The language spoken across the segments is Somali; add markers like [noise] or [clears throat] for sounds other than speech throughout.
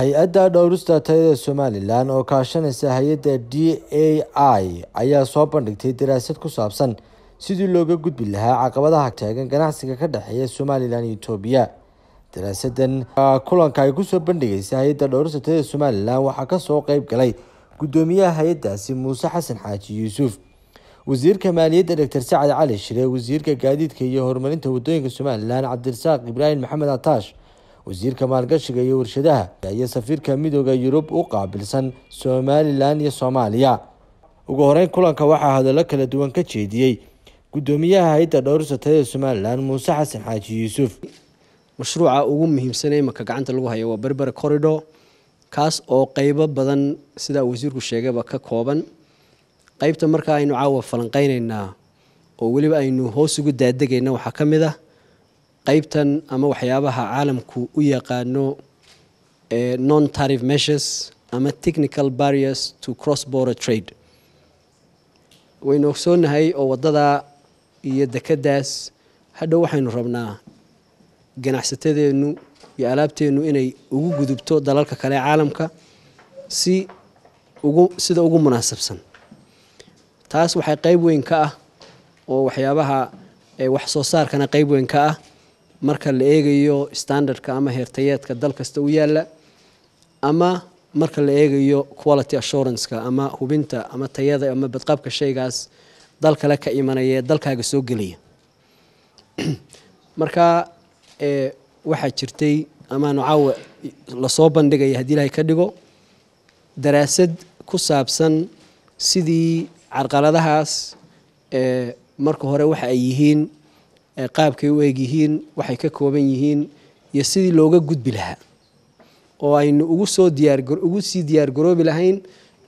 hay-adda dhowrista tayada somalilan oo kaashanaysa hay-adda d a i ayaa soo bandhigtay daraasad ku saabsan sidii looga gudbi lahaa caqabadaha taagan ganacsiga ka dhexeeya somalilan iyo etoobiya daraasadan kulanka ay kusoo bandhigaysa hay-adda dhowrista tayada somalilan waxaa kasoo qeyb galay guddoomiyaha hay-addaasi muuse xasan xaaji yuusuf wasiirka maaliyadda doctor sacad cali shire wasiirka gaadiidka iyo horumarinta wadooyinka somalilan cabdirasaaq ibraahim maxamed ataash wasiirka maalgashiga iyo warshadaha iyo safiirka midooda yurub u qaabilsan somalilan iyo soomaaliya ugu horeyn kulanka waxaa hadallo kala duwan ka jeediyey guddoomiyaha hay-adda dhowrsatada somalilan muuse xasan xaaji yuusuf mashruuca ugu muhiimsan ee imaka gacanta lagu hayo waa berber corridor kaas oo qeybo badan sidaa wasiirku sheegayba ka kooban qeybta markaa aynu caawa falanqeyneynaa oo weliba aynu hoos ugu daadegayna waxaa ka mid ah qaybtan ama waxyaabaha caalamku u yaqaano eh, non tarif measures ama technical barriers to cross border trade waynu ogsoonahay oo waddadaa iyo dekadaas hadhow waxaynu rabnaa ganacsatadeennu iyo alaabteennu inay ugu gudubto dalalka kale caalamka si ugu sida ugu munaasabsan taas waxay qayb weyn ka ah oo waxyaabaha eh, wax soo saarkana qayb weyn ka ah marka la eegayo standardka ama heertayeedka dal kasta u yaala ama marka la eegayo quality assuranceka ama hubinta ama tayada ama badqabka shaygaas dal kale ka imanayee dalkaaga soo gelaya [clears throat] marka eh, waxaa jirtay amaanu caawa lasoo bandhigaya haddii ilaahay ka dhigo daraasad ku saabsan sidii carqaladahaas eh, marka hore waxa ay yihiin qaabkay u egyihiin waxay ka kooban yihiin iyo sidii looga gudbi lahaa oo aynu ugu soo diyaaugu sii diyaargaroobi lahayn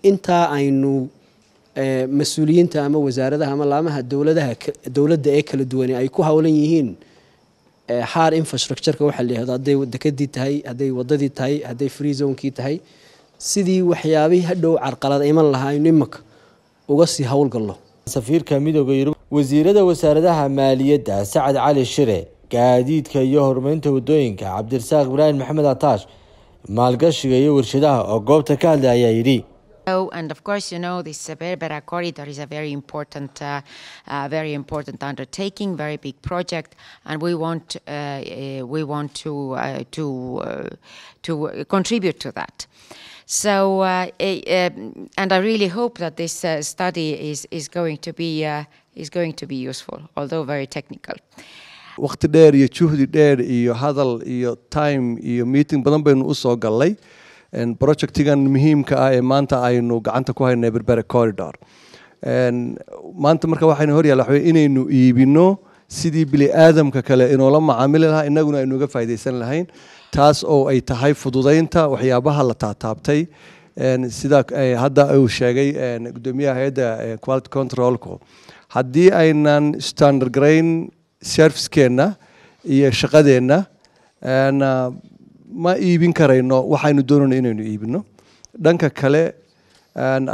intaa aynu mas-uuliyiinta ama wasaaradaha ama laamaha dowladda ee kala duwane ay ku howlan yihiin haar infrastructureka waxaa la yihahdo hadday dekadii tahay hadday wadadii tahay hadday free zonekii tahay sidii waxyaabihii hadhow carqalada iman lahaa aynu imanka uga sii howlgalno safiirka midooda yurub wasiirada wasaaradaha maaliyadda sacad cali shire gaadiidka iyo horumarinta waddooyinka cabdirasaaq ibraahim maxamed ataash maalgashiga iyo warshadaha oo goobta ka hadlay ayaa yidhi oh, So, uh, um, and I really hope that this uh, study is, is, going to be, uh, is going to be useful, although very technical. wakhti dheer iyo juhdi dheer iyo hadal iyo time iyo meeting badan baynu usoo galnay projectigan muhiimka ah ee maanta aynu gacanta ku haynay berbere corridor maanta marka waxaynu horyaalla waxawey inaynu iibino sidii bili aadamka kale inoola macaamili lahaa innaguna aynu uga faa'idaysan lahayn taas oo ay tahay fududaynta waxyaabaha la taataabtay sidaa eh, hadda uu sheegay gudoomiyaha hay-adda eh, quality controlku haddii aynan standard grain servicekeenna iyo shaqadeenna ah, ma iibin karayno waxaynu doonayno inaynu iibino dhanka kale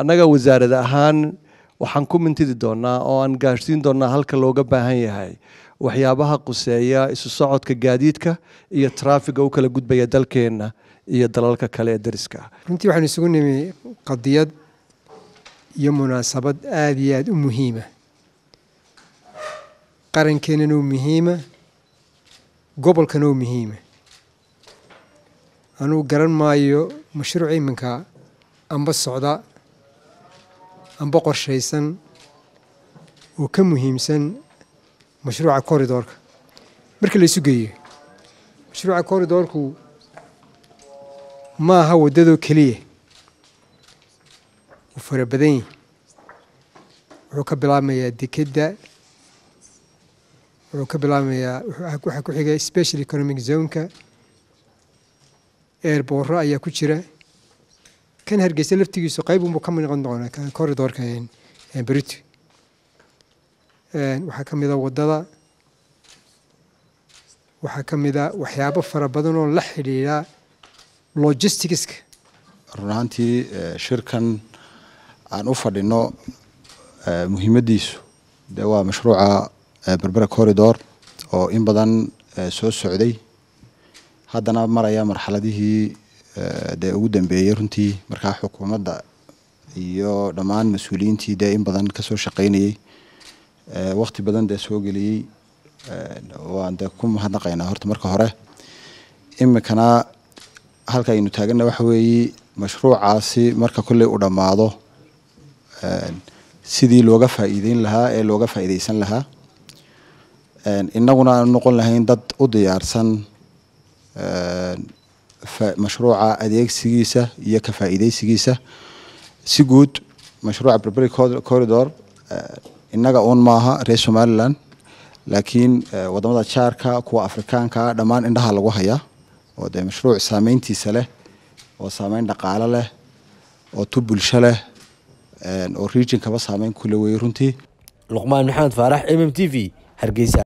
annaga wasaarad ahaan waxaan ku mintidi doonaa oo aan gaadhsiin doonaa halka looga baahan yahay waxyaabaha quseeya isu socodka gaadiidka iyo traafiga u kala gudbaya dalkeenna iyo dalalka kale ee dariska runtii waxaanu isugu nimi qadiyad iyo munaasabad aada iyo aada u muhiima qarankeennana oo muhiima gobolkana oo muhiima anugu garan maayo mashruuc iminka amba socda amba qorshaysan oo ka muhiimsan مشروع كوريدور مرك اللي سجية مشروع كوريدور ما هو دادو كلية وفر بدين ركب لامي دكدة ركب لامي حكو حكو حكا سبيشال ايكونوميك زون كا اير بورا ايا كوتشرا كان هرجس لفتي يسوقي بمكمل غندونا كان كوريدور كاين بريتو waxaa ka mida wadada waxaa ka mida waxyaabo fara badan oo la xidhiidha logisticska run ahaantii eh, shirkan aan u fadhino eh, muhiimaddiisu de waa mashruuca eh, berbera corridor oo in badan soo socday haddana maraya marxaladihii dee ugu dambeeyey runtii markaa xukuumadda iyo dhammaan mas-uuliyiintii dee in badan kasoo shaqeynayey Eh, waqti badan dee soo geliyey waan eh, dee ku mahadnaqaynaa horta marka hore iminkana halka aynu taaganna waxa weeye mashruucaasi marka kolley u dhammaado eh, sidii looga faa'iideyn lahaa ee looga faa'iideysan lahaa inaguna aanu noqon lahayn dad u diyaarsan mashruuca adeegsigiisa iyo ka faa'iideysigiisa si guud mashruuca barbary corridor innaga uun maaha reer somalilan laakiin eh, wadamada jaarka kuwa afrikaankaa dhammaan indhaha lagu haya oo dee mashruuc saameyntiisa leh oo saameyn dhaqaale leh oo tu bulsho leh eh, oo rijinkaba saameyn kule wey runtii luqmaan maxamed faarax m m t v hargeysa